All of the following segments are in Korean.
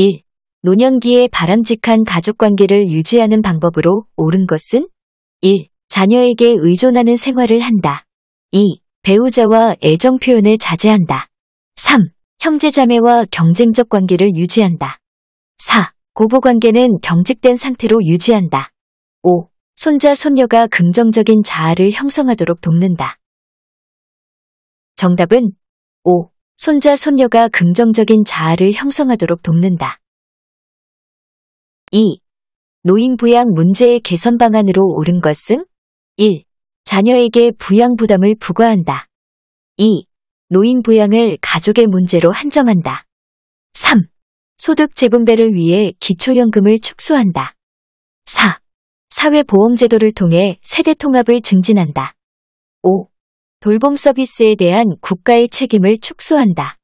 1. 노년기에 바람직한 가족관계를 유지하는 방법으로 옳은 것은 1. 자녀에게 의존하는 생활을 한다. 2. 배우자와 애정 표현을 자제한다. 3. 형제자매와 경쟁적 관계를 유지한다. 4. 고부관계는 경직된 상태로 유지한다. 5. 손자, 손녀가 긍정적인 자아를 형성하도록 돕는다. 정답은 5. 손자, 손녀가 긍정적인 자아를 형성하도록 돕는다. 2. 노인 부양 문제의 개선 방안으로 옳은 것은 1. 자녀에게 부양 부담을 부과한다. 2. 노인 부양을 가족의 문제로 한정한다. 3. 소득 재분배를 위해 기초연금을 축소한다. 4. 사회보험제도를 통해 세대 통합을 증진한다. 5. 돌봄 서비스에 대한 국가의 책임을 축소한다.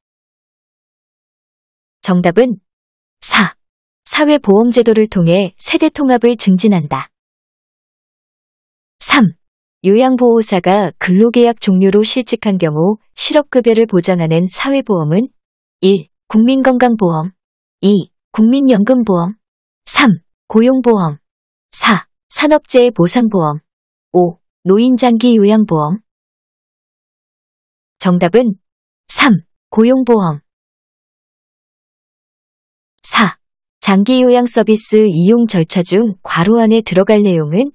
정답은 4. 사회보험제도를 통해 세대 통합을 증진한다. 3. 요양보호사가 근로계약 종료로 실직한 경우 실업급여를 보장하는 사회보험은 1. 국민건강보험 2. 국민연금보험 3. 고용보험 4. 산업재해보상보험 5. 노인장기요양보험 정답은 3. 고용보험 4. 장기 요양 서비스 이용 절차 중 괄호 안에 들어갈 내용은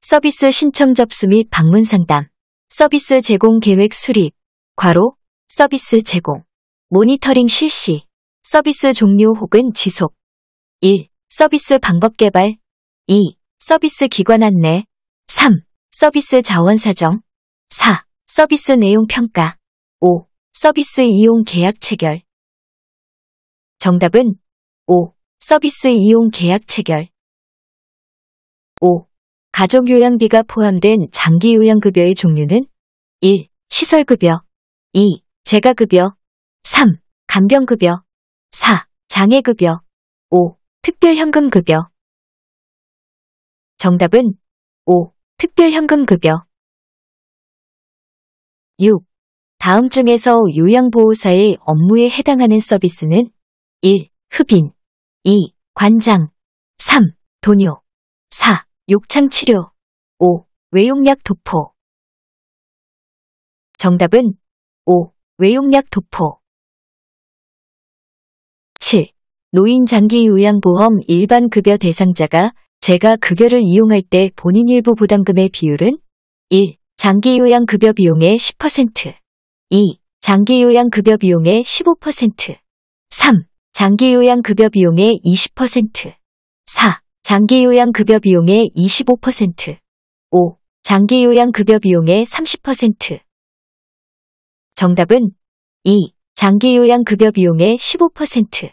서비스 신청 접수 및 방문 상담, 서비스 제공 계획 수립, 괄호, 서비스 제공, 모니터링 실시, 서비스 종료 혹은 지속 1. 서비스 방법 개발 2. 서비스 기관 안내 3. 서비스 자원 사정 4. 서비스 내용 평가 5. 서비스 이용 계약 체결 정답은 5. 서비스 이용 계약 체결 5. 가족 요양비가 포함된 장기 요양급여의 종류는 1. 시설급여 2. 재가급여 3. 간병급여 4. 장애급여 5. 특별현금급여 정답은 5. 특별현금급여 6. 다음 중에서 요양보호사의 업무에 해당하는 서비스는 1. 흡인 2. 관장 3. 도뇨 4. 욕창치료 5. 외용약 도포 정답은 5. 외용약 도포 7. 노인장기요양보험 일반급여 대상자가 제가 급여를 이용할 때 본인 일부 부담금의 비율은 1. 장기요양급여 비용의 10% 2. 장기요양급여 비용의 15% 3. 장기요양급여 비용의 20% 4. 장기요양급여 비용의 25% 5. 장기요양급여 비용의 30% 정답은 2. 장기요양급여 비용의 15%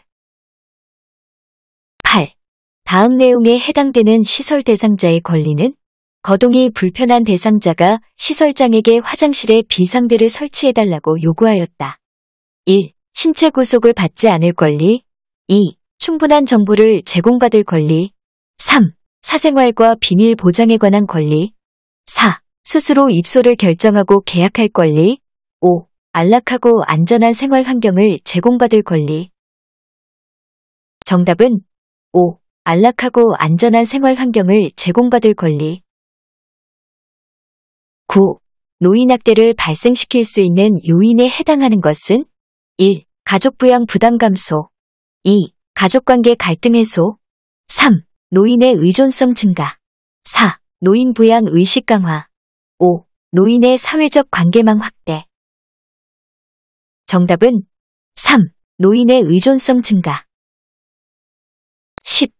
8. 다음 내용에 해당되는 시설 대상자의 권리는 거동이 불편한 대상자가 시설장에게 화장실에 비상대를 설치해달라고 요구하였다. 1. 신체 구속을 받지 않을 권리 2. 충분한 정보를 제공받을 권리 3. 사생활과 비밀 보장에 관한 권리 4. 스스로 입소를 결정하고 계약할 권리 5. 안락하고 안전한 생활 환경을 제공받을 권리 정답은 5. 안락하고 안전한 생활 환경을 제공받을 권리 9. 노인학대를 발생시킬 수 있는 요인에 해당하는 것은 1. 가족부양 부담 감소 2. 가족관계 갈등 해소 3. 노인의 의존성 증가 4. 노인 부양 의식 강화 5. 노인의 사회적 관계망 확대 정답은 3. 노인의 의존성 증가 10.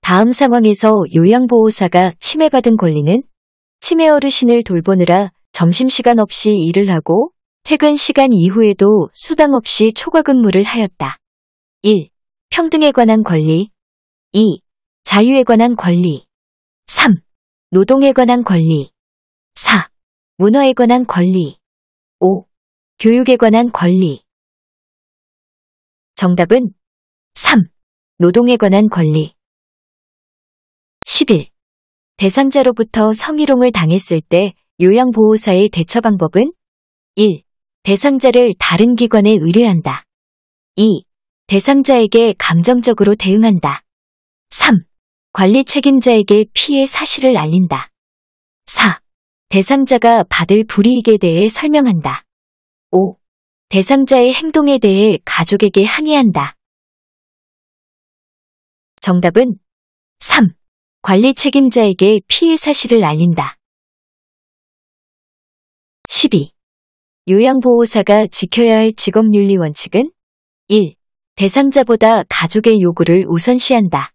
다음 상황에서 요양보호사가 침해받은 권리는 치매 어르신을 돌보느라 점심시간 없이 일을 하고 퇴근 시간 이후에도 수당 없이 초과 근무를 하였다. 1. 평등에 관한 권리 2. 자유에 관한 권리 3. 노동에 관한 권리 4. 문화에 관한 권리 5. 교육에 관한 권리 정답은 3. 노동에 관한 권리 11. 대상자로부터 성희롱을 당했을 때 요양보호사의 대처 방법은 1. 대상자를 다른 기관에 의뢰한다. 2. 대상자에게 감정적으로 대응한다. 3. 관리 책임자에게 피해 사실을 알린다. 4. 대상자가 받을 불이익에 대해 설명한다. 5. 대상자의 행동에 대해 가족에게 항의한다. 정답은 3. 관리 책임자에게 피해 사실을 알린다. 12. 요양보호사가 지켜야 할 직업윤리 원칙은 1. 대상자보다 가족의 요구를 우선시한다.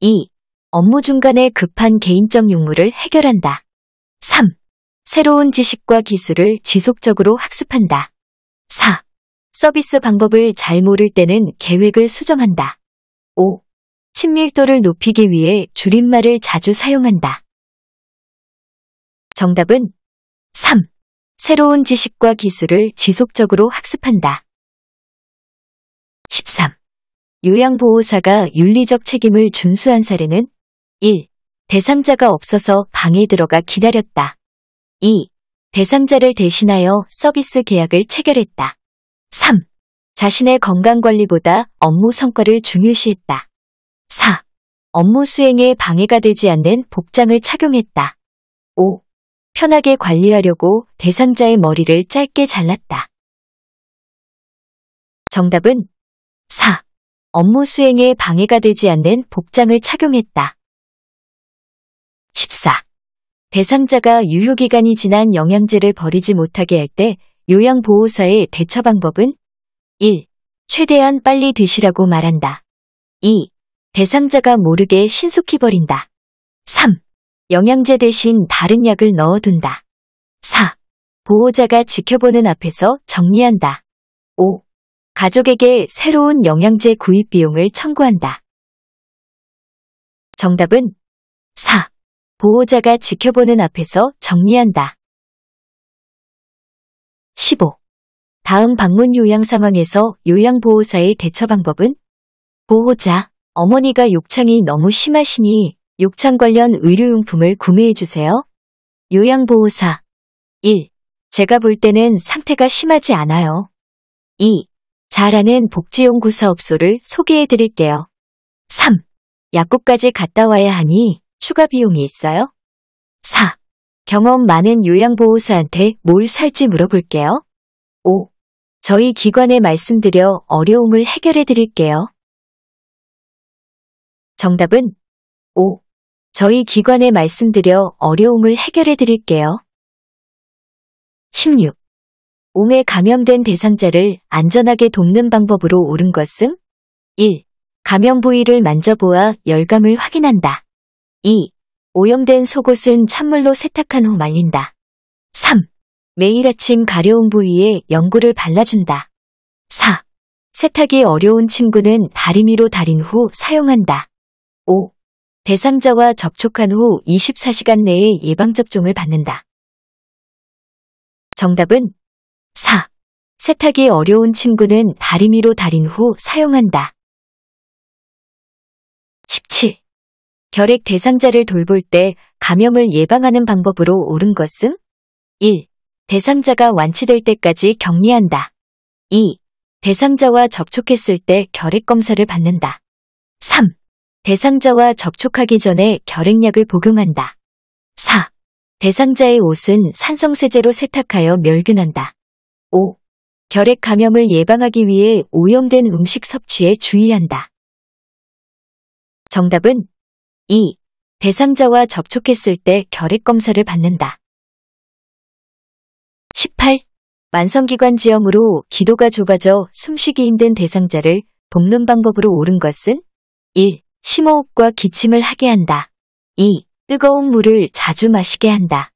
2. 업무 중간에 급한 개인적 용무를 해결한다. 3. 새로운 지식과 기술을 지속적으로 학습한다. 4. 서비스 방법을 잘 모를 때는 계획을 수정한다. 5. 친밀도를 높이기 위해 줄임말을 자주 사용한다. 정답은 3. 새로운 지식과 기술을 지속적으로 학습한다. 13. 요양보호사가 윤리적 책임을 준수한 사례는 1. 대상자가 없어서 방에 들어가 기다렸다. 2. 대상자를 대신하여 서비스 계약을 체결했다. 3. 자신의 건강관리보다 업무 성과를 중요시했다. 4. 업무 수행에 방해가 되지 않는 복장을 착용했다. 5. 편하게 관리하려고 대상자의 머리를 짧게 잘랐다. 정답은 4. 업무 수행에 방해가 되지 않는 복장을 착용했다. 14. 대상자가 유효기간이 지난 영양제를 버리지 못하게 할 때 요양보호사의 대처 방법은 1. 최대한 빨리 드시라고 말한다. 2. 대상자가 모르게 신속히 버린다. 3. 영양제 대신 다른 약을 넣어둔다. 4. 보호자가 지켜보는 앞에서 정리한다. 5. 가족에게 새로운 영양제 구입 비용을 청구한다. 정답은 4. 보호자가 지켜보는 앞에서 정리한다. 15. 다음 방문 요양 상황에서 요양보호사의 대처 방법은 보호자, 어머니가 욕창이 너무 심하시니 욕창 관련 의료용품을 구매해주세요. 요양보호사 1. 제가 볼 때는 상태가 심하지 않아요. 2. 잘하는 복지연구 사업소를 소개해드릴게요. 3. 약국까지 갔다 와야 하니 추가 비용이 있어요? 4. 경험 많은 요양보호사한테 뭘 살지 물어볼게요. 5. 저희 기관에 말씀드려 어려움을 해결해 드릴게요. 정답은 5. 저희 기관에 말씀드려 어려움을 해결해 드릴게요. 16. 옴에 감염된 대상자를 안전하게 돕는 방법으로 옳은 것은 1. 감염 부위를 만져보아 열감을 확인한다. 2. 오염된 속옷은 찬물로 세탁한 후 말린다. 3. 매일 아침 가려운 부위에 연고를 발라준다. 4. 세탁이 어려운 침구는 다리미로 다린 후 사용한다. 5. 대상자와 접촉한 후 24시간 내에 예방접종을 받는다. 정답은 4. 세탁이 어려운 침구는 다리미로 다린 후 사용한다. 17. 결핵 대상자를 돌볼 때 감염을 예방하는 방법으로 옳은 것은 1. 대상자가 완치될 때까지 격리한다. 2. 대상자와 접촉했을 때 결핵 검사를 받는다. 대상자와 접촉하기 전에 결핵약을 복용한다. 4. 대상자의 옷은 산성세제로 세탁하여 멸균한다. 5. 결핵 감염을 예방하기 위해 오염된 음식 섭취에 주의한다. 정답은 2. 대상자와 접촉했을 때 결핵 검사를 받는다. 18. 만성기관지염으로 기도가 좁아져 숨쉬기 힘든 대상자를 돕는 방법으로 옳은 것은 1. 심호흡과 기침을 하게 한다. 2. 뜨거운 물을 자주 마시게 한다.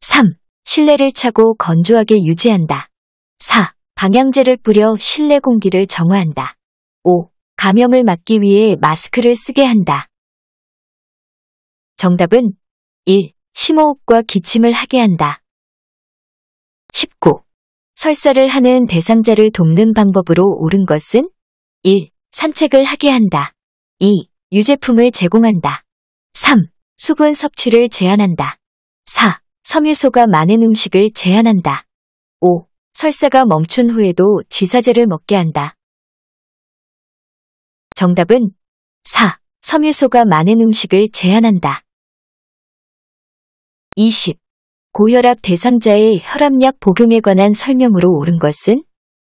3. 실내를 차고 건조하게 유지한다. 4. 방향제를 뿌려 실내 공기를 정화한다. 5. 감염을 막기 위해 마스크를 쓰게 한다. 정답은 1. 심호흡과 기침을 하게 한다. 19. 설사를 하는 대상자를 돕는 방법으로 옳은 것은 1. 산책을 하게 한다. 2. 유제품을 제공한다. 3. 수분 섭취를 제한한다. 4. 섬유소가 많은 음식을 제한한다. 5. 설사가 멈춘 후에도 지사제를 먹게 한다. 정답은 4. 섬유소가 많은 음식을 제한한다. 20. 고혈압 대상자의 혈압약 복용에 관한 설명으로 옳은 것은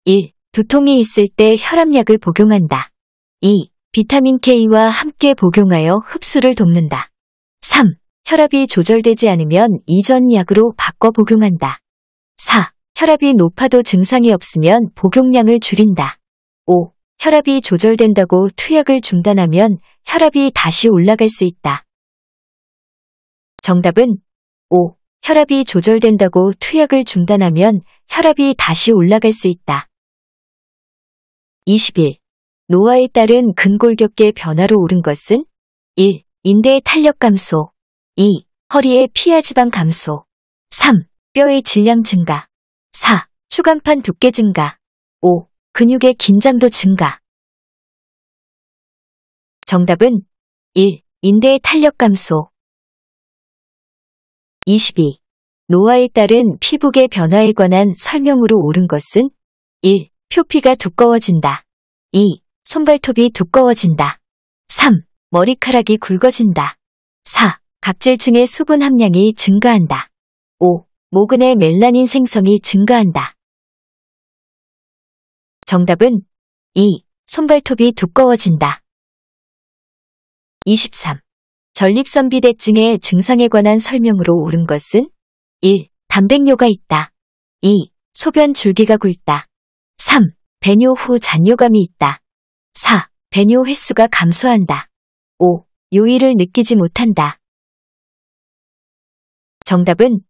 1. 두통이 있을 때 혈압약을 복용한다. 2. 비타민 K와 함께 복용하여 흡수를 돕는다. 3. 혈압이 조절되지 않으면 이전 약으로 바꿔 복용한다. 4. 혈압이 높아도 증상이 없으면 복용량을 줄인다. 5. 혈압이 조절된다고 투약을 중단하면 혈압이 다시 올라갈 수 있다. 정답은 5. 혈압이 조절된다고 투약을 중단하면 혈압이 다시 올라갈 수 있다. 21. 노화에 따른 근골격계 변화로 오른 것은 1. 인대의 탄력 감소 2. 허리의 피하지방 감소 3. 뼈의 질량 증가 4. 추간판 두께 증가 5. 근육의 긴장도 증가 정답은 1. 인대의 탄력 감소 22. 노화에 따른 피부계 변화에 관한 설명으로 옳은 것은 1. 표피가 두꺼워진다 2. 손발톱이 두꺼워진다. 3. 머리카락이 굵어진다. 4. 각질층의 수분 함량이 증가한다. 5. 모근의 멜라닌 생성이 증가한다. 정답은 2. 손발톱이 두꺼워진다. 23. 전립선비대증의 증상에 관한 설명으로 옳은 것은 1. 단백뇨가 있다. 2. 소변 줄기가 굵다. 3. 배뇨 후 잔뇨감이 있다. 4. 배뇨 횟수가 감소한다. 5. 요일을 느끼지 못한다. 정답은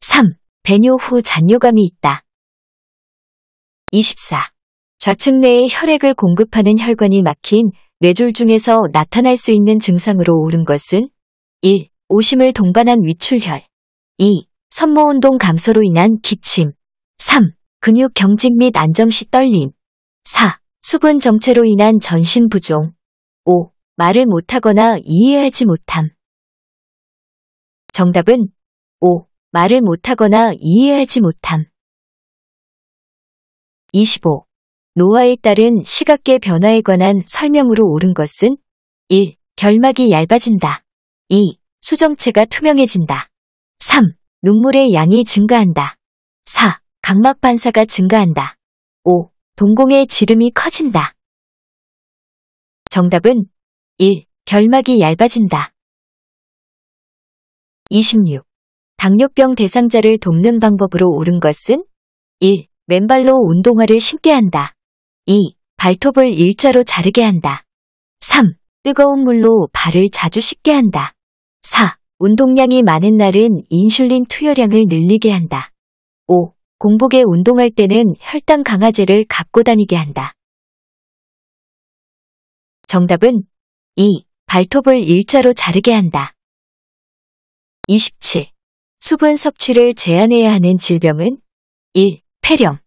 3. 배뇨 후 잔뇨감이 있다. 24. 좌측 뇌에 혈액을 공급하는 혈관이 막힌 뇌졸 중에서 나타날 수 있는 증상으로 옳은 것은 1. 오심을 동반한 위출혈 2. 섬모운동 감소로 인한 기침 3. 근육 경직 및 안정시 떨림 4. 수분 정체로 인한 전신 부종. 5. 말을 못하거나 이해하지 못함. 정답은 5. 말을 못하거나 이해하지 못함. 25. 노화에 따른 시각계 변화에 관한 설명으로 옳은 것은 1. 결막이 얇아진다. 2. 수정체가 투명해진다. 3. 눈물의 양이 증가한다. 4. 각막 반사가 증가한다. 5. 동공의 지름이 커진다. 정답은 1. 결막이 얇아진다. 26. 당뇨병 대상자를 돕는 방법으로 옳은 것은 1. 맨발로 운동화를 신게 한다. 2. 발톱을 일자로 자르게 한다. 3. 뜨거운 물로 발을 자주 씻게 한다. 4. 운동량이 많은 날은 인슐린 투여량을 늘리게 한다. 5. 공복에 운동할 때는 혈당 강화제를 갖고 다니게 한다. 정답은 2. 발톱을 일자로 자르게 한다. 27. 수분 섭취를 제한해야 하는 질병은 1. 폐렴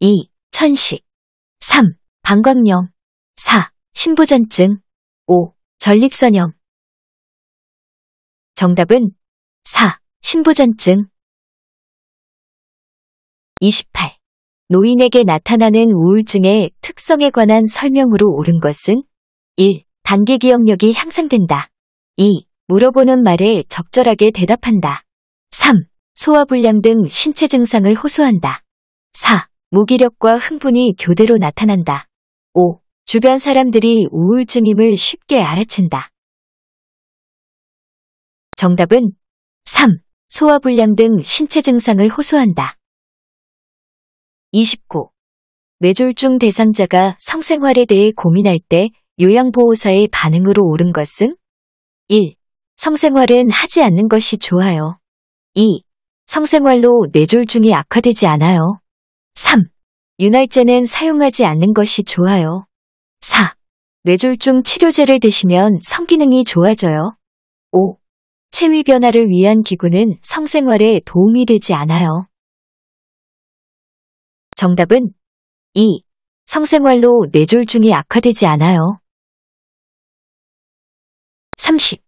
2. 천식 3. 방광염 4. 신부전증 5. 전립선염 정답은 4. 신부전증 28. 노인에게 나타나는 우울증의 특성에 관한 설명으로 옳은 것은 1. 단기 기억력이 향상된다. 2. 물어보는 말에 적절하게 대답한다. 3. 소화불량 등 신체 증상을 호소한다. 4. 무기력과 흥분이 교대로 나타난다. 5. 주변 사람들이 우울증임을 쉽게 알아챈다. 정답은 3. 소화불량 등 신체 증상을 호소한다. 29. 뇌졸중 대상자가 성생활에 대해 고민할 때 요양보호사의 반응으로 옳은 것은? 1. 성생활은 하지 않는 것이 좋아요. 2. 성생활로 뇌졸중이 악화되지 않아요. 3. 윤활제는 사용하지 않는 것이 좋아요. 4. 뇌졸중 치료제를 드시면 성기능이 좋아져요. 5. 체위 변화를 위한 기구는 성생활에 도움이 되지 않아요. 정답은 2. 성생활로 뇌졸중이 악화되지 않아요. 30.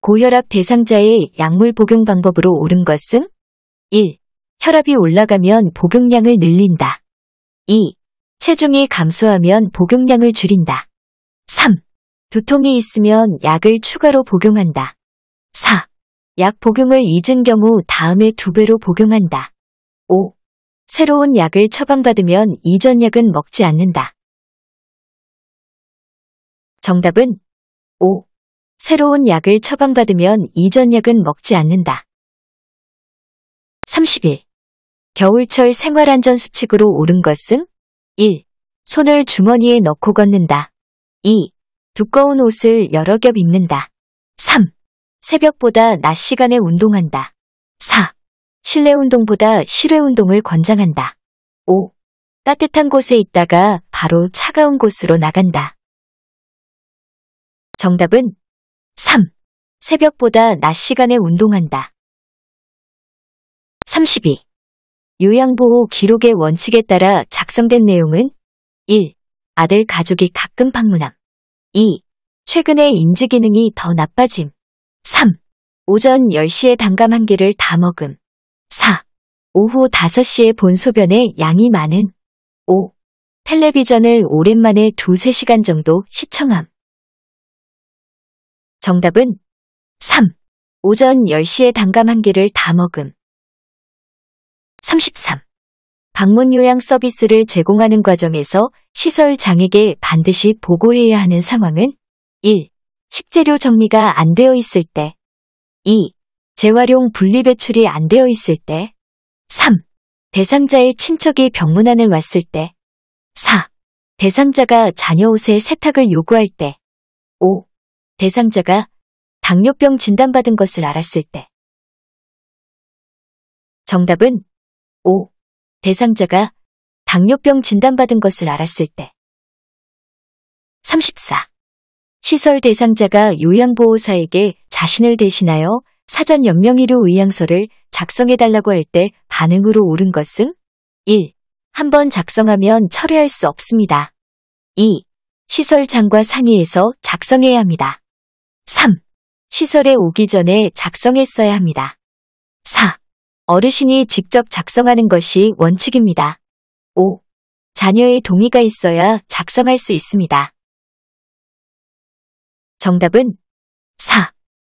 고혈압 대상자의 약물 복용 방법으로 옳은 것은 1. 혈압이 올라가면 복용량을 늘린다. 2. 체중이 감소하면 복용량을 줄인다. 3. 두통이 있으면 약을 추가로 복용한다. 4. 약 복용을 잊은 경우 다음에 두 배로 복용한다. 5. 새로운 약을 처방받으면 이전 약은 먹지 않는다. 정답은 5. 새로운 약을 처방받으면 이전 약은 먹지 않는다. 30일. 겨울철 생활안전수칙으로 옳은 것은 1. 손을 주머니에 넣고 걷는다. 2. 두꺼운 옷을 여러 겹 입는다. 3. 새벽보다 낮 시간에 운동한다. 실내 운동보다 실외 운동을 권장한다. 5. 따뜻한 곳에 있다가 바로 차가운 곳으로 나간다. 정답은 3. 새벽보다 낮 시간에 운동한다. 32. 요양보호 기록의 원칙에 따라 작성된 내용은 1. 아들 가족이 가끔 방문함. 2. 최근에 인지 기능이 더 나빠짐. 3. 오전 10시에 단감 한 개를 다 먹음. 4. 오후 5시에 본 소변에 양이 많은 5. 텔레비전을 오랜만에 2, 3 시간 정도 시청함. 정답은 3. 오전 10시에 단감 한 개를 다 먹음. 33. 방문 요양 서비스를 제공하는 과정에서 시설 장에게 반드시 보고해야 하는 상황은 1. 식재료 정리가 안 되어 있을 때 2. 재활용 분리배출이 안 되어 있을 때 3. 대상자의 친척이 병문안을 왔을 때 4. 대상자가 자녀 옷의 세탁을 요구할 때 5. 대상자가 당뇨병 진단받은 것을 알았을 때 정답은 5. 대상자가 당뇨병 진단받은 것을 알았을 때 34. 시설 대상자가 요양보호사에게 자신을 대신하여 사전 연명이료 의향서를 작성해달라고 할 때 반응으로 옳은 것은 1. 한번 작성하면 철회할 수 없습니다. 2. 시설장과 상의해서 작성해야 합니다. 3. 시설에 오기 전에 작성했어야 합니다. 4. 어르신이 직접 작성하는 것이 원칙입니다. 5. 자녀의 동의가 있어야 작성할 수 있습니다. 정답은 4.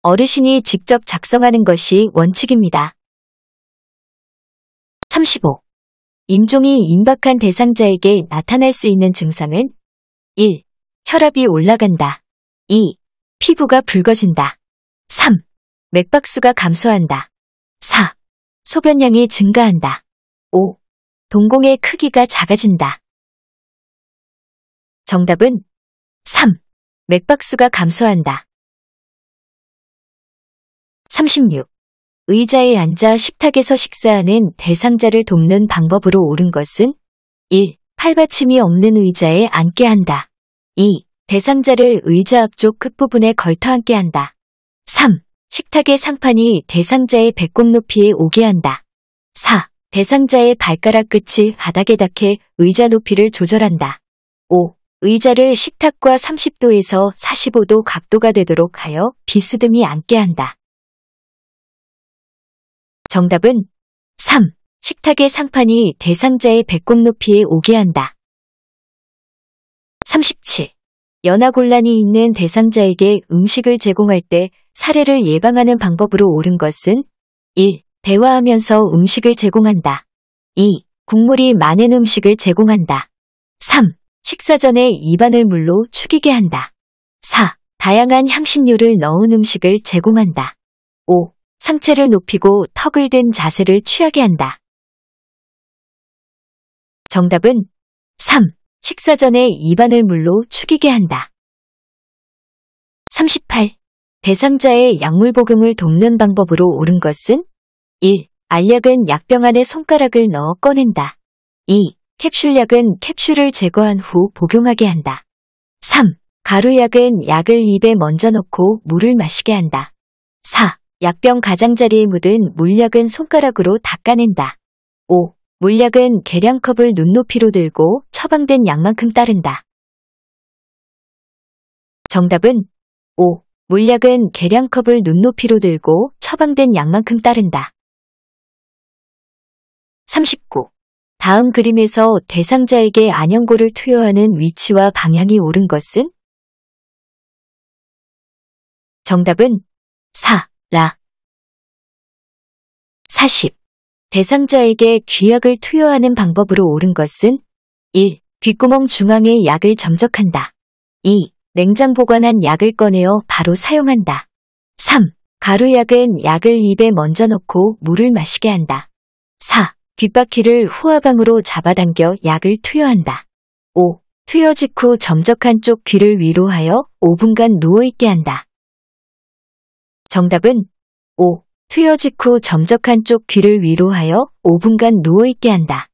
어르신이 직접 작성하는 것이 원칙입니다. 35. 인종이 임박한 대상자에게 나타날 수 있는 증상은 1. 혈압이 올라간다. 2. 피부가 붉어진다. 3. 맥박수가 감소한다. 4. 소변량이 증가한다. 5. 동공의 크기가 작아진다. 정답은 3. 맥박수가 감소한다. 36. 의자에 앉아 식탁에서 식사하는 대상자를 돕는 방법으로 옳은 것은 1. 팔받침이 없는 의자에 앉게 한다. 2. 대상자를 의자 앞쪽 끝부분에 걸터 앉게 한다. 3. 식탁의 상판이 대상자의 배꼽 높이에 오게 한다. 4. 대상자의 발가락 끝이 바닥에 닿게 의자 높이를 조절한다. 5. 의자를 식탁과 30도에서 45도 각도가 되도록 하여 비스듬히 앉게 한다. 정답은 3. 식탁의 상판이 대상자의 배꼽 높이에 오게 한다. 37. 연하곤란이 있는 대상자에게 음식을 제공할 때 사례를 예방하는 방법으로 옳은 것은 1. 대화하면서 음식을 제공한다. 2. 국물이 많은 음식을 제공한다. 3. 식사 전에 입안을 물로 축이게 한다. 4. 다양한 향신료를 넣은 음식을 제공한다. 5. 상체를 높이고 턱을 든 자세를 취하게 한다. 정답은 3. 식사 전에 입안을 물로 축이게 한다. 38. 대상자의 약물 복용을 돕는 방법으로 옳은 것은 1. 알약은 약병 안에 손가락을 넣어 꺼낸다. 2. 캡슐약은 캡슐을 제거한 후 복용하게 한다. 3. 가루약은 약을 입에 먼저 넣고 물을 마시게 한다. 4. 약병 가장자리에 묻은 물약은 손가락으로 닦아낸다. 5. 물약은 계량컵을 눈높이로 들고 처방된 약만큼 따른다. 정답은 5. 물약은 계량컵을 눈높이로 들고 처방된 약만큼 따른다. 39. 다음 그림에서 대상자에게 안연고를 투여하는 위치와 방향이 옳은 것은? 정답은 4. 라. 40. 대상자에게 귀약을 투여하는 방법으로 옳은 것은 1. 귓구멍 중앙에 약을 점적한다. 2. 냉장 보관한 약을 꺼내어 바로 사용한다. 3. 가루약은 약을 입에 먼저 넣고 물을 마시게 한다. 4. 귓바퀴를 후화방으로 잡아당겨 약을 투여한다. 5. 투여 직후 점적한 쪽 귀를 위로하여 5분간 누워있게 한다. 정답은 5. 투여 직후 점적한 쪽 귀를 위로 하여 5분간 누워있게 한다.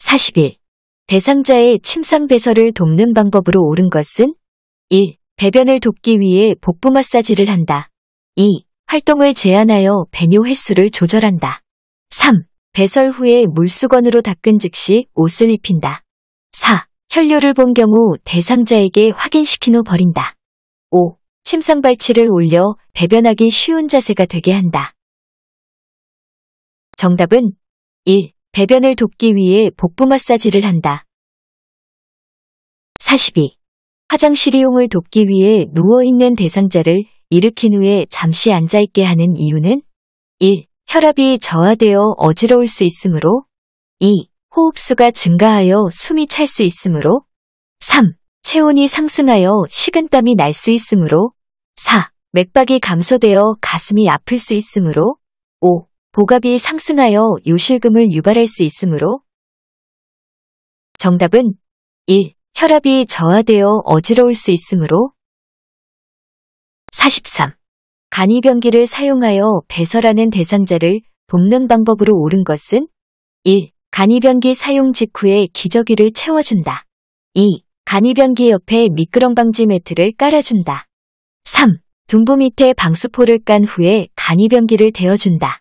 41. 대상자의 침상 배설을 돕는 방법으로 옳은 것은 1. 배변을 돕기 위해 복부 마사지를 한다. 2. 활동을 제한하여 배뇨 횟수를 조절한다. 3. 배설 후에 물수건으로 닦은 즉시 옷을 입힌다. 4. 혈뇨를 본 경우 대상자에게 확인시킨 후 버린다. 5. 심상 발치를 올려 배변하기 쉬운 자세가 되게 한다. 정답은 1. 배변을 돕기 위해 복부 마사지를 한다. 42. 화장실 이용을 돕기 위해 누워있는 대상자를 일으킨 후에 잠시 앉아있게 하는 이유는 1. 혈압이 저하되어 어지러울 수 있으므로 2. 호흡수가 증가하여 숨이 찰 수 있으므로 3. 체온이 상승하여 식은땀이 날 수 있으므로 4. 맥박이 감소되어 가슴이 아플 수 있으므로 5. 보갑이 상승하여 요실금을 유발할 수 있으므로 정답은 1. 혈압이 저하되어 어지러울 수 있으므로 43. 간이병기를 사용하여 배설하는 대상자를 돕는 방법으로 옳은 것은 1. 간이병기 사용 직후에 기저귀를 채워준다. 2. 간이병기 옆에 미끄럼 방지 매트를 깔아준다. 3. 둥부 밑에 방수포를 깐 후에 간이변기를 대어준다.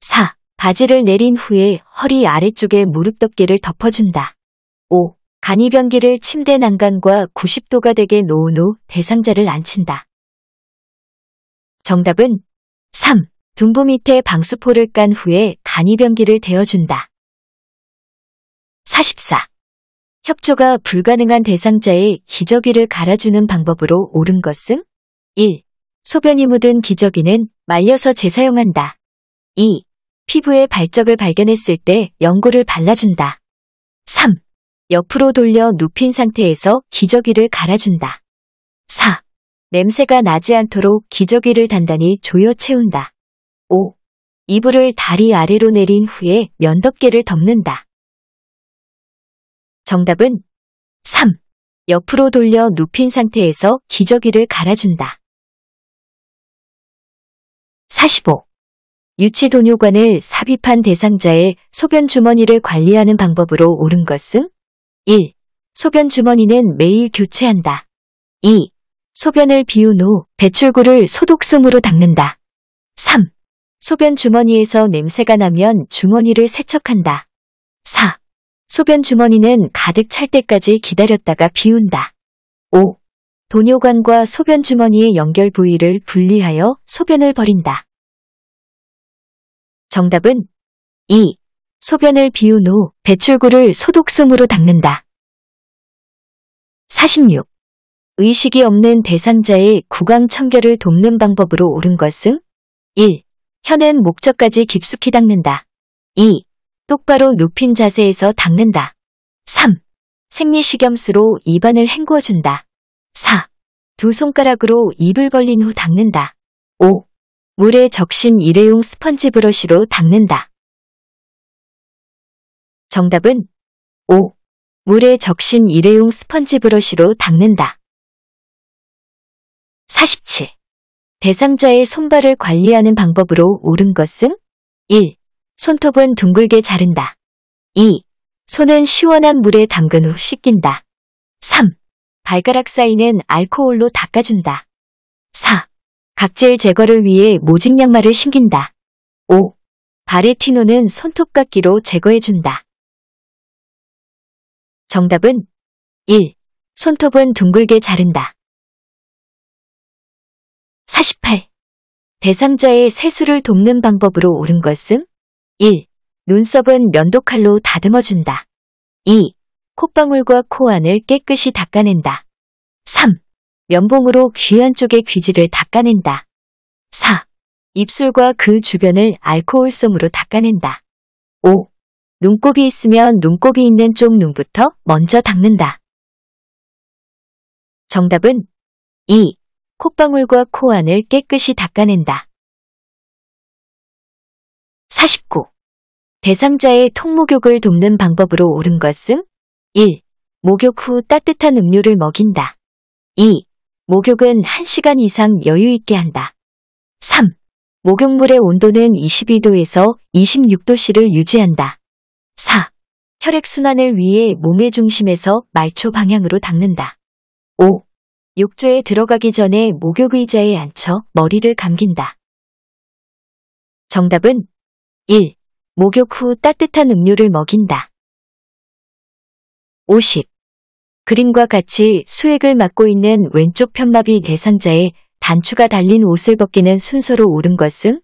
4. 바지를 내린 후에 허리 아래쪽에 무릎 덮개를 덮어준다. 5. 간이변기를 침대 난간과 90도가 되게 놓은 후 대상자를 앉힌다. 정답은 3. 둥부 밑에 방수포를 깐 후에 간이변기를 대어준다. 44. 협조가 불가능한 대상자의 기저귀를 갈아주는 방법으로 옳은 것은? 1. 소변이 묻은 기저귀는 말려서 재사용한다. 2. 피부에 발적을 발견했을 때 연고를 발라준다. 3. 옆으로 돌려 눕힌 상태에서 기저귀를 갈아준다. 4. 냄새가 나지 않도록 기저귀를 단단히 조여 채운다. 5. 이불을 다리 아래로 내린 후에 면덮개를 덮는다. 정답은 3. 옆으로 돌려 눕힌 상태에서 기저귀를 갈아준다. 45. 유치동요관을 삽입한 대상자의 소변주머니를 관리하는 방법으로 옳은 것은 1. 소변주머니는 매일 교체한다. 2. 소변을 비운 후 배출구를 소독솜으로 닦는다. 3. 소변주머니에서 냄새가 나면 주머니를 세척한다. 4. 소변주머니는 가득 찰 때까지 기다렸다가 비운다. 5. 도뇨관과 소변주머니의 연결 부위를 분리하여 소변을 버린다. 정답은 2. 소변을 비운 후 배출구를 소독솜으로 닦는다. 46. 의식이 없는 대상자의 구강 청결을 돕는 방법으로 옳은 것은 1. 혀는 목젖까지 깊숙이 닦는다. 2. 똑바로 눕힌 자세에서 닦는다. 3. 생리식염수로 입안을 헹구어준다 4. 두 손가락으로 입을 벌린 후 닦는다. 5. 물에 적신 일회용 스펀지 브러쉬로 닦는다. 정답은 5. 물에 적신 일회용 스펀지 브러쉬로 닦는다. 47. 대상자의 손발을 관리하는 방법으로 옳은 것은 1. 손톱은 둥글게 자른다. 2. 손은 시원한 물에 담근 후 씻긴다. 3. 발가락 사이는 알코올로 닦아준다. 4. 각질 제거를 위해 모직 양말을 심긴다. 5. 바레티노는 손톱깎이로 제거해준다. 정답은 1. 손톱은 둥글게 자른다. 48. 대상자의 세수를 돕는 방법으로 옳은 것은 1. 눈썹은 면도칼로 다듬어준다. 2. 콧방울과 코안을 깨끗이 닦아낸다. 3. 면봉으로 귀안 쪽의 귀지를 닦아낸다. 4. 입술과 그 주변을 알코올솜으로 닦아낸다. 5. 눈곱이 있으면 눈곱이 있는 쪽 눈부터 먼저 닦는다. 정답은 2. 콧방울과 코안을 깨끗이 닦아낸다. 49. 대상자의 통목욕을 돕는 방법으로 옳은 것은 1. 목욕 후 따뜻한 음료를 먹인다. 2. 목욕은 1시간 이상 여유 있게 한다. 3. 목욕물의 온도는 22도에서 26도씨를 유지한다. 4. 혈액순환을 위해 몸의 중심에서 말초 방향으로 닦는다. 5. 욕조에 들어가기 전에 목욕의자에 앉혀 머리를 감긴다. 정답은 1. 목욕 후 따뜻한 음료를 먹인다. 50. 그림과 같이 수액을 막고 있는 왼쪽 편마비 대상자의 단추가 달린 옷을 벗기는 순서로 옳은 것은?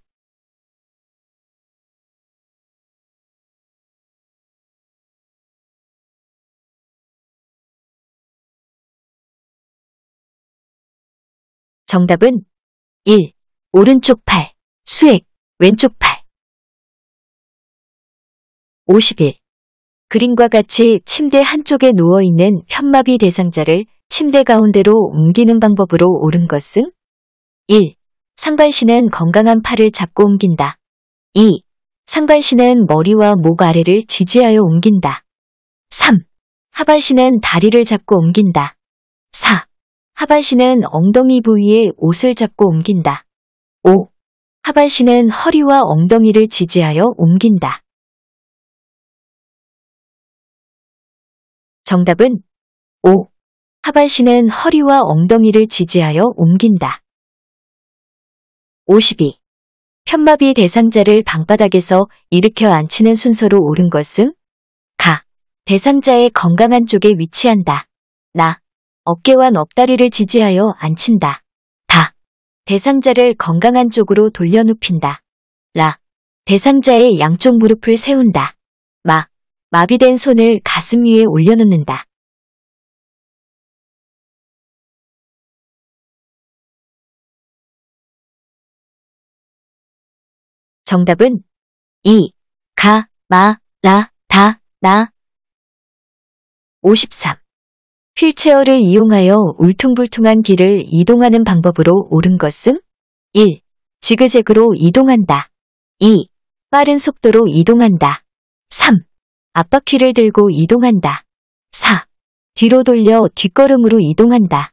정답은 1. 오른쪽 팔, 수액, 왼쪽 팔. 51. 그림과 같이 침대 한쪽에 누워있는 편마비 대상자를 침대 가운데로 옮기는 방법으로 옳은 것은 1. 상반신은 건강한 팔을 잡고 옮긴다. 2. 상반신은 머리와 목 아래를 지지하여 옮긴다. 3. 하반신은 다리를 잡고 옮긴다. 4. 하반신은 엉덩이 부위에 옷을 잡고 옮긴다. 5. 하반신은 허리와 엉덩이를 지지하여 옮긴다. 정답은 5. 하반신은 허리와 엉덩이를 지지하여 옮긴다. 52. 편마비 대상자를 방바닥에서 일으켜 앉히는 순서로 옳은 것은 가. 대상자의 건강한 쪽에 위치한다. 나. 어깨와 넙다리를 지지하여 앉힌다. 다. 대상자를 건강한 쪽으로 돌려 눕힌다. 라. 대상자의 양쪽 무릎을 세운다. 막. 마비된 손을 가슴 위에 올려놓는다. 정답은 2. 가, 마, 라, 다, 나. 53. 휠체어를 이용하여 울퉁불퉁한 길을 이동하는 방법으로 옳은 것은 1. 지그재그로 이동한다. 2. 빠른 속도로 이동한다. 3. 앞바퀴를 들고 이동한다. 4. 뒤로 돌려 뒷걸음으로 이동한다.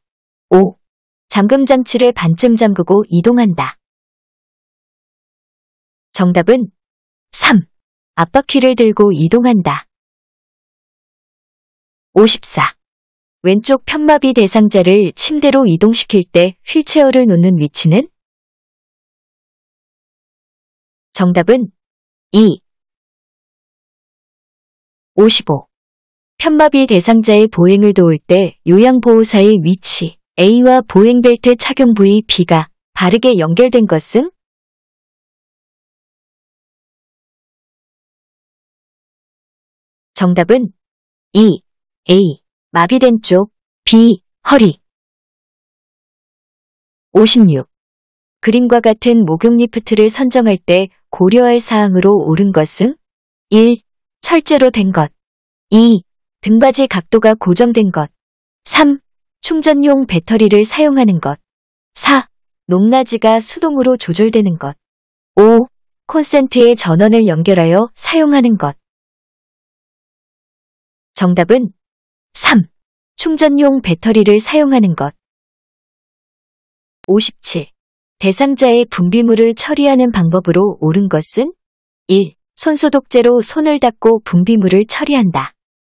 5. 잠금장치를 반쯤 잠그고 이동한다. 정답은 3. 앞바퀴를 들고 이동한다. 54. 왼쪽 편마비 대상자를 침대로 이동시킬 때 휠체어를 놓는 위치는? 정답은 2. 55. 편마비 대상자의 보행을 도울 때 요양보호사의 위치 A와 보행벨트 착용 부위 B가 바르게 연결된 것은 정답은 2. A, 마비된 쪽, B, 허리 56. 그림과 같은 목욕 리프트를 선정할 때 고려할 사항으로 옳은 것은 1. 철제로 된 것. 2. 등받이 각도가 고정된 것. 3. 충전용 배터리를 사용하는 것. 4. 높낮이가 수동으로 조절되는 것. 5. 콘센트에 전원을 연결하여 사용하는 것. 정답은 3. 충전용 배터리를 사용하는 것. 57. 대상자의 분비물을 처리하는 방법으로 옳은 것은 1. 손소독제로 손을 닦고 분비물을 처리한다.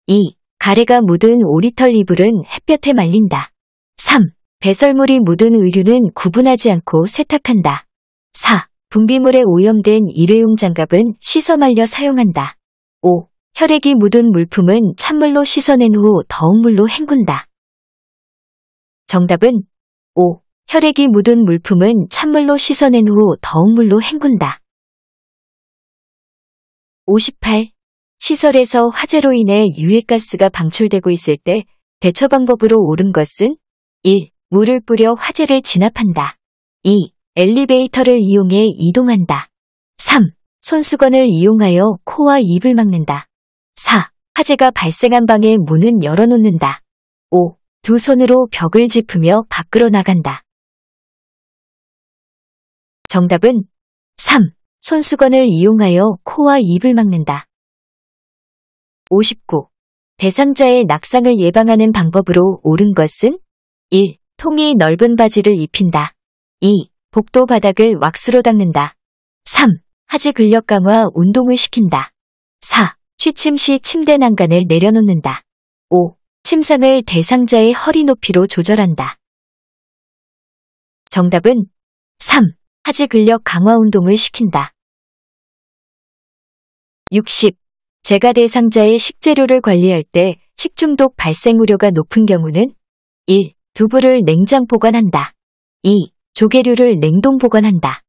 2. 가래가 묻은 5리터 이불은 햇볕에 말린다. 3. 배설물이 묻은 의류는 구분하지 않고 세탁한다. 4. 분비물에 오염된 일회용 장갑은 씻어 말려 사용한다. 5. 혈액이 묻은 물품은 찬물로 씻어낸 후 더운 물로 헹군다. 정답은 5. 혈액이 묻은 물품은 찬물로 씻어낸 후 더운 물로 헹군다. 58. 시설에서 화재로 인해 유해가스가 방출되고 있을 때 대처 방법으로 옳은 것은 1. 물을 뿌려 화재를 진압한다. 2. 엘리베이터를 이용해 이동한다. 3. 손수건을 이용하여 코와 입을 막는다. 4. 화재가 발생한 방의 문은 열어놓는다. 5. 두 손으로 벽을 짚으며 밖으로 나간다. 정답은 3. 손수건을 이용하여 코와 입을 막는다. 59. 대상자의 낙상을 예방하는 방법으로 옳은 것은 1. 통이 넓은 바지를 입힌다. 2. 복도 바닥을 왁스로 닦는다. 3. 하지 근력 강화 운동을 시킨다. 4. 취침 시 침대 난간을 내려놓는다. 5. 침상을 대상자의 허리 높이로 조절한다. 정답은 3. 하지 근력 강화 운동을 시킨다. 60. 제가 대상자의 식재료를 관리할 때 식중독 발생 우려가 높은 경우는 1. 두부를 냉장 보관한다. 2. 조개류를 냉동 보관한다.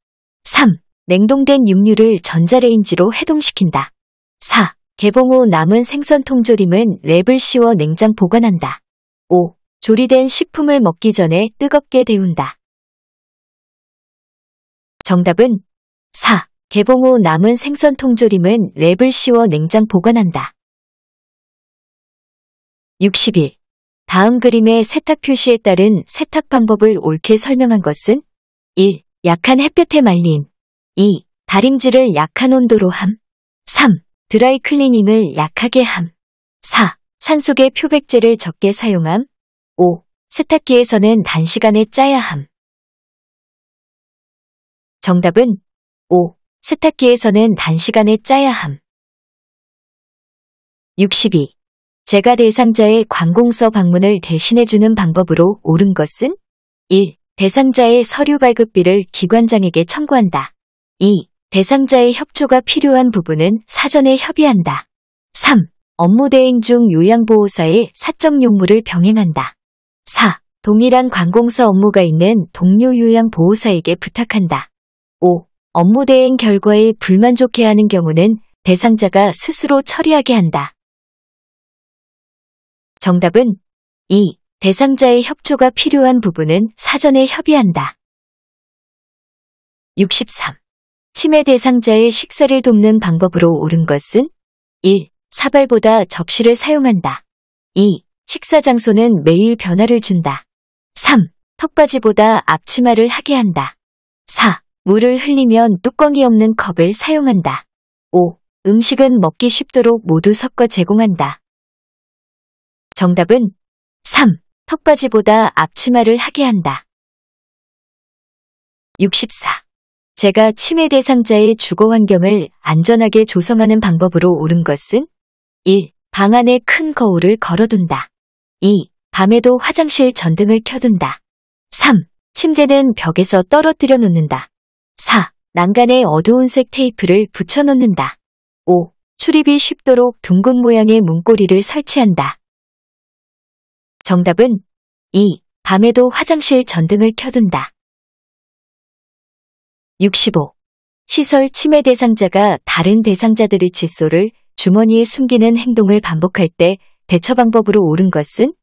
3. 냉동된 육류를 전자레인지로 해동시킨다. 4. 개봉 후 남은 생선 통조림은 랩을 씌워 냉장 보관한다. 5. 조리된 식품을 먹기 전에 뜨겁게 데운다. 정답은 4. 개봉 후 남은 생선 통조림은 랩을 씌워 냉장 보관한다. 60일. 다음 그림의 세탁 표시에 따른 세탁 방법을 옳게 설명한 것은 1. 약한 햇볕에 말림 2. 다림질을 약한 온도로 함 3. 드라이 클리닝을 약하게 함 4. 산속의 표백제를 적게 사용함 5. 세탁기에서는 단시간에 짜야 함 정답은 5. 세탁기에서는 단시간에 짜야 함. 62. 제가 대상자의 관공서 방문을 대신해주는 방법으로 옳은 것은 1. 대상자의 서류 발급비를 기관장에게 청구한다. 2. 대상자의 협조가 필요한 부분은 사전에 협의한다. 3. 업무 대행 중 요양보호사의 사적 용무를 병행한다. 4. 동일한 관공서 업무가 있는 동료 요양보호사에게 부탁한다. 5. 업무 대행 결과에 불만족해하는 경우는 대상자가 스스로 처리하게 한다. 정답은 2. 대상자의 협조가 필요한 부분은 사전에 협의한다. 63. 치매 대상자의 식사를 돕는 방법으로 옳은 것은 1. 사발보다 접시를 사용한다. 2. 식사 장소는 매일 변화를 준다. 3. 턱받이보다 앞치마를 하게 한다. 4. 물을 흘리면 뚜껑이 없는 컵을 사용한다. 5. 음식은 먹기 쉽도록 모두 섞어 제공한다. 정답은 3. 턱받이보다 앞치마를 하게 한다. 64. 제가 치매 대상자의 주거 환경을 안전하게 조성하는 방법으로 옳은 것은 1. 방 안에 큰 거울을 걸어둔다. 2. 밤에도 화장실 전등을 켜둔다. 3. 침대는 벽에서 떨어뜨려 놓는다. 4. 난간에 어두운 색 테이프를 붙여놓는다. 5. 출입이 쉽도록 둥근 모양의 문고리를 설치한다. 정답은 2. 밤에도 화장실 전등을 켜둔다. 65. 시설 침해 대상자가 다른 대상자들의 칫솔을 주머니에 숨기는 행동을 반복할 때 대처 방법으로 옳은 것은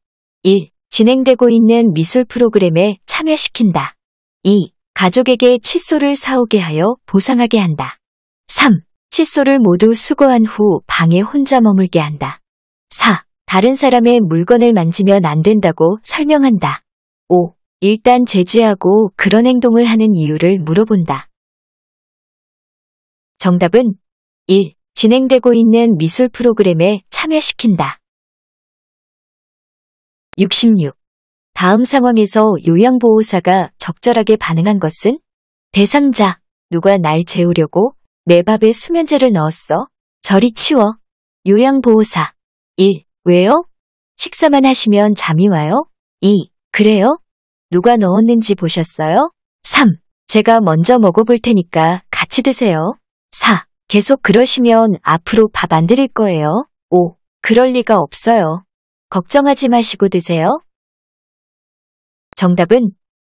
1. 진행되고 있는 미술 프로그램에 참여시킨다. 2. 가족에게 칫솔을 사오게 하여 보상하게 한다. 3. 칫솔을 모두 수거한 후 방에 혼자 머물게 한다. 4. 다른 사람의 물건을 만지면 안 된다고 설명한다. 5. 일단 제지하고 그런 행동을 하는 이유를 물어본다. 정답은 1. 진행되고 있는 미술 프로그램에 참여시킨다. 66. 다음 상황에서 요양보호사가 적절하게 반응한 것은 대상자, 누가 날 재우려고 내 밥에 수면제를 넣었어? 저리 치워. 요양보호사 1. 왜요? 식사만 하시면 잠이 와요? 2. 그래요? 누가 넣었는지 보셨어요? 3. 제가 먼저 먹어볼 테니까 같이 드세요. 4. 계속 그러시면 앞으로 밥 안 드릴 거예요. 5. 그럴 리가 없어요. 걱정하지 마시고 드세요. 정답은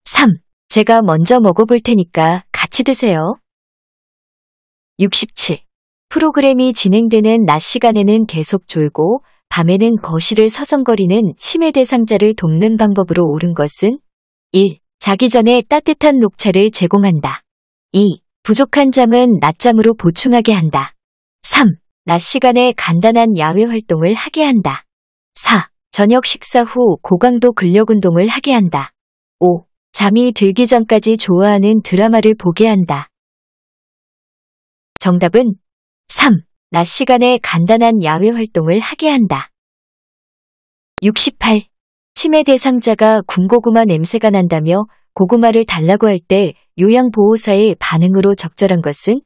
3. 제가 먼저 먹어볼 테니까 같이 드세요. 67. 프로그램이 진행되는 낮 시간에는 계속 졸고 밤에는 거실을 서성거리는 치매 대상자를 돕는 방법으로 옳은 것은 1. 자기 전에 따뜻한 녹차를 제공한다. 2. 부족한 잠은 낮잠으로 보충하게 한다. 3. 낮 시간에 간단한 야외 활동을 하게 한다. 4. 저녁 식사 후 고강도 근력 운동을 하게 한다. 5. 잠이 들기 전까지 좋아하는 드라마를 보게 한다. 정답은 3. 낮 시간에 간단한 야외 활동을 하게 한다. 68. 치매 대상자가 군고구마 냄새가 난다며 고구마를 달라고 할 때 요양보호사의 반응으로 적절한 것은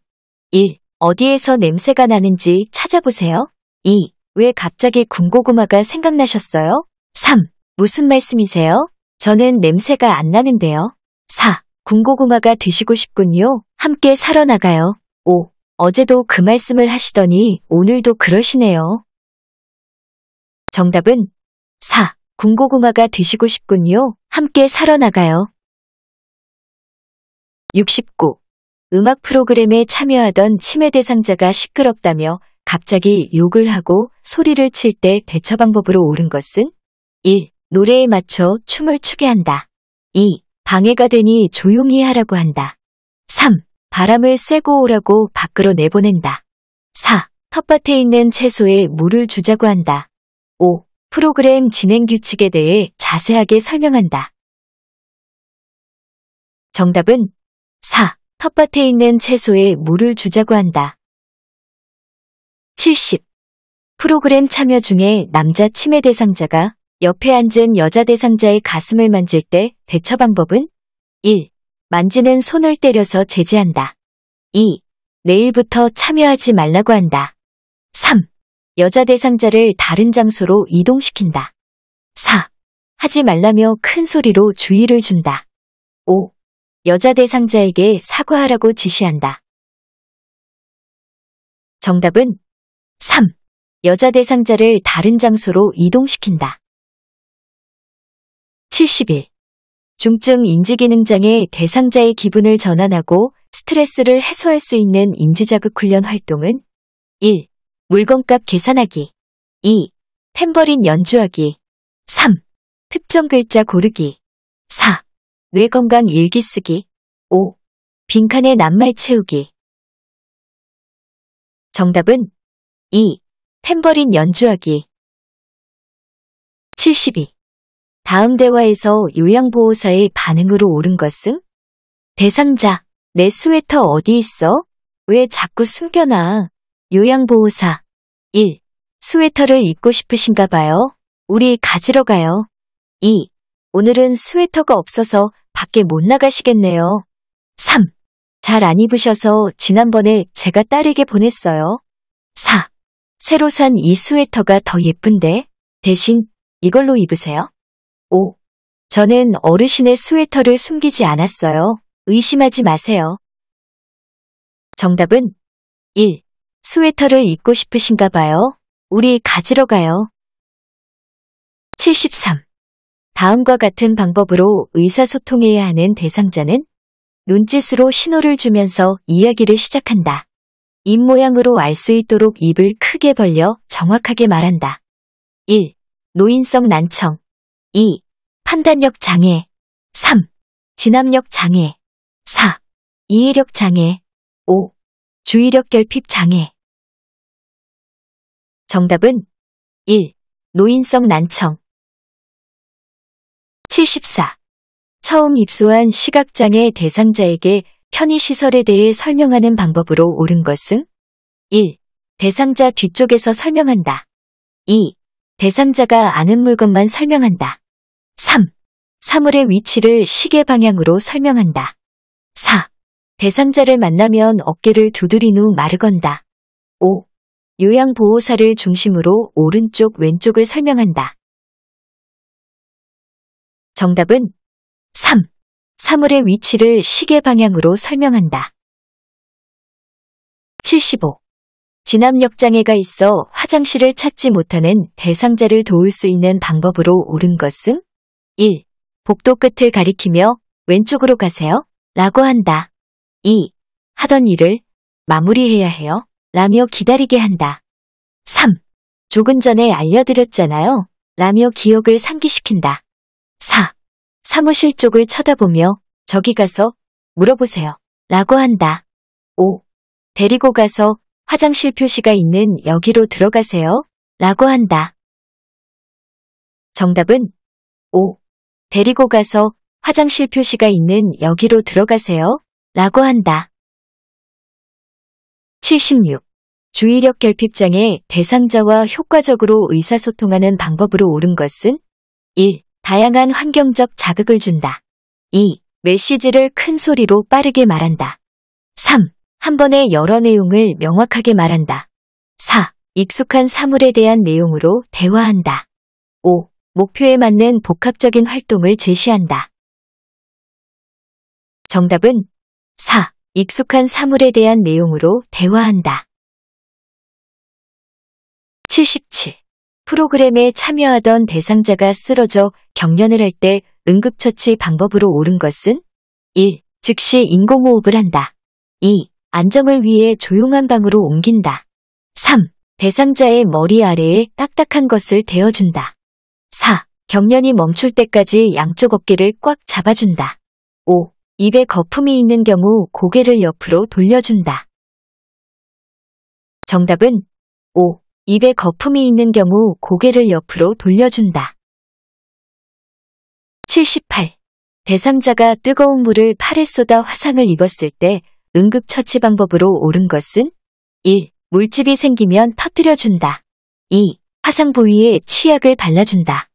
1. 어디에서 냄새가 나는지 찾아보세요. 2. 왜 갑자기 군고구마가 생각나셨어요? 3. 무슨 말씀이세요? 저는 냄새가 안 나는데요. 4. 군고구마가 드시고 싶군요. 함께 살아나가요. 5. 어제도 그 말씀을 하시더니 오늘도 그러시네요. 정답은 4. 군고구마가 드시고 싶군요. 함께 살아나가요. 69. 음악 프로그램에 참여하던 치매 대상자가 시끄럽다며 갑자기 욕을 하고 소리를 칠 때 대처 방법으로 옳은 것은 1. 노래에 맞춰 춤을 추게 한다. 2. 방해가 되니 조용히 하라고 한다. 3. 바람을 쐬고 오라고 밖으로 내보낸다. 4. 텃밭에 있는 채소에 물을 주자고 한다. 5. 프로그램 진행 규칙에 대해 자세하게 설명한다. 정답은 4. 텃밭에 있는 채소에 물을 주자고 한다. 70. 프로그램 참여 중에 남자 치매 대상자가 옆에 앉은 여자 대상자의 가슴을 만질 때 대처 방법은 1. 만지는 손을 때려서 제지한다. 2. 내일부터 참여하지 말라고 한다. 3. 여자 대상자를 다른 장소로 이동시킨다. 4. 하지 말라며 큰 소리로 주의를 준다. 5. 여자 대상자에게 사과하라고 지시한다. 정답은 3. 여자 대상자를 다른 장소로 이동시킨다. 71. 중증 인지기능장애 대상자의 기분을 전환하고 스트레스를 해소할 수 있는 인지자극 훈련 활동은 1. 물건값 계산하기 2. 탬버린 연주하기 3. 특정 글자 고르기 4. 뇌건강 일기 쓰기 5. 빈칸에 낱말 채우기 정답은 2. 탬버린 연주하기 72. 다음 대화에서 요양보호사의 반응으로 옳은 것은? 대상자, 내 스웨터 어디 있어? 왜 자꾸 숨겨놔? 요양보호사 1. 스웨터를 입고 싶으신가 봐요. 우리 가지러 가요. 2. 오늘은 스웨터가 없어서 밖에 못 나가시겠네요. 3. 잘 안 입으셔서 지난번에 제가 딸에게 보냈어요. 새로 산 이 스웨터가 더 예쁜데 대신 이걸로 입으세요. 5. 저는 어르신의 스웨터를 숨기지 않았어요. 의심하지 마세요. 정답은 1. 스웨터를 입고 싶으신가 봐요. 우리 가지러 가요. 73. 다음과 같은 방법으로 의사소통해야 하는 대상자는 눈짓으로 신호를 주면서 이야기를 시작한다. 입모양으로 알 수 있도록 입을 크게 벌려 정확하게 말한다. 1. 노인성 난청 2. 판단력 장애 3. 진압력 장애 4. 이해력 장애 5. 주의력 결핍 장애 정답은 1. 노인성 난청 74. 처음 입소한 시각장애 대상자에게 편의시설에 대해 설명하는 방법으로 옳은 것은 1. 대상자 뒤쪽에서 설명한다. 2. 대상자가 아는 물건만 설명한다. 3. 사물의 위치를 시계 방향으로 설명한다. 4. 대상자를 만나면 어깨를 두드린 후 마르건다. 5. 요양보호사를 중심으로 오른쪽 왼쪽을 설명한다. 정답은 사물의 위치를 시계 방향으로 설명한다. 75. 진압력 장애가 있어 화장실을 찾지 못하는 대상자를 도울 수 있는 방법으로 옳은 것은 1. 복도 끝을 가리키며 왼쪽으로 가세요. 라고 한다. 2. 하던 일을 마무리해야 해요. 라며 기다리게 한다. 3. 조금 전에 알려드렸잖아요. 라며 기억을 상기시킨다. 4. 사무실 쪽을 쳐다보며 저기 가서 물어보세요. 라고 한다. 5. 데리고 가서 화장실 표시가 있는 여기로 들어가세요. 라고 한다. 정답은 5. 데리고 가서 화장실 표시가 있는 여기로 들어가세요. 라고 한다. 76. 주의력 결핍장애 대상자와 효과적으로 의사소통하는 방법으로 옳은 것은 1. 다양한 환경적 자극을 준다. 2. 메시지를 큰 소리로 빠르게 말한다. 3. 한 번에 여러 내용을 명확하게 말한다. 4. 익숙한 사물에 대한 내용으로 대화한다. 5. 목표에 맞는 복합적인 활동을 제시한다. 정답은 4. 익숙한 사물에 대한 내용으로 대화한다. 프로그램에 참여하던 대상자가 쓰러져 경련을 할 때 응급처치 방법으로 옳은 것은 1. 즉시 인공호흡을 한다. 2. 안정을 위해 조용한 방으로 옮긴다. 3. 대상자의 머리 아래에 딱딱한 것을 대어준다. 4. 경련이 멈출 때까지 양쪽 어깨를 꽉 잡아준다. 5. 입에 거품이 있는 경우 고개를 옆으로 돌려준다. 정답은 5. 입에 거품이 있는 경우 고개를 옆으로 돌려준다. 78. 대상자가 뜨거운 물을 팔에 쏟아 화상을 입었을 때 응급처치 방법으로 옳은 것은 1. 물집이 생기면 터뜨려준다. 2. 화상 부위에 치약을 발라준다.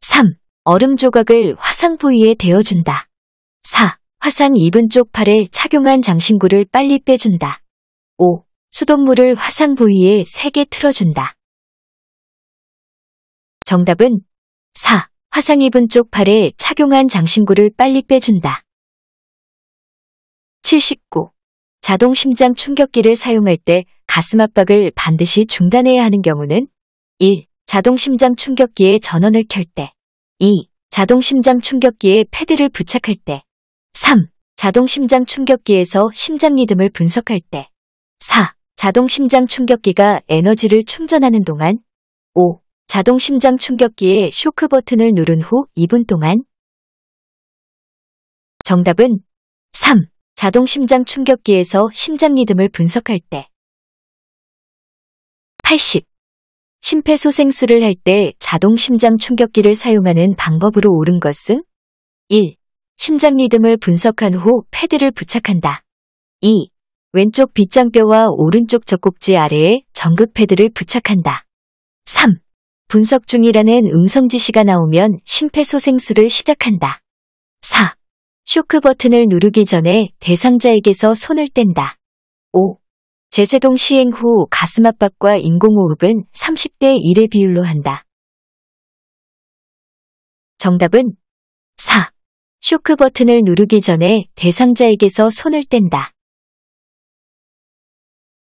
3. 얼음 조각을 화상 부위에 대어준다. 4. 화상 입은 쪽 팔에 착용한 장신구를 빨리 빼준다. 5. 수돗물을 화상 부위에 세게 틀어준다. 정답은 4. 화상 입은 쪽 팔에 착용한 장신구를 빨리 빼준다. 79. 자동 심장 충격기를 사용할 때 가슴 압박을 반드시 중단해야 하는 경우는 1. 자동 심장 충격기에 전원을 켤 때 2. 자동 심장 충격기에 패드를 부착할 때 3. 자동 심장 충격기에서 심장 리듬을 분석할 때 4. 자동 심장 충격기가 에너지를 충전하는 동안 5. 자동 심장 충격기의 쇼크 버튼을 누른 후 2분 동안 정답은 3. 자동 심장 충격기에서 심장 리듬을 분석할 때 80. 심폐소생술을 할 때 자동 심장 충격기를 사용하는 방법으로 옳은 것은 1. 심장 리듬을 분석한 후 패드를 부착한다. 2. 왼쪽 빗장뼈와 오른쪽 젖꼭지 아래에 전극 패드를 부착한다. 3. 분석 중이라는 음성 지시가 나오면 심폐소생술을 시작한다. 4. 쇼크 버튼을 누르기 전에 대상자에게서 손을 뗀다. 5. 제세동 시행 후 가슴 압박과 인공호흡은 30대 1의 비율로 한다. 정답은 4. 쇼크 버튼을 누르기 전에 대상자에게서 손을 뗀다.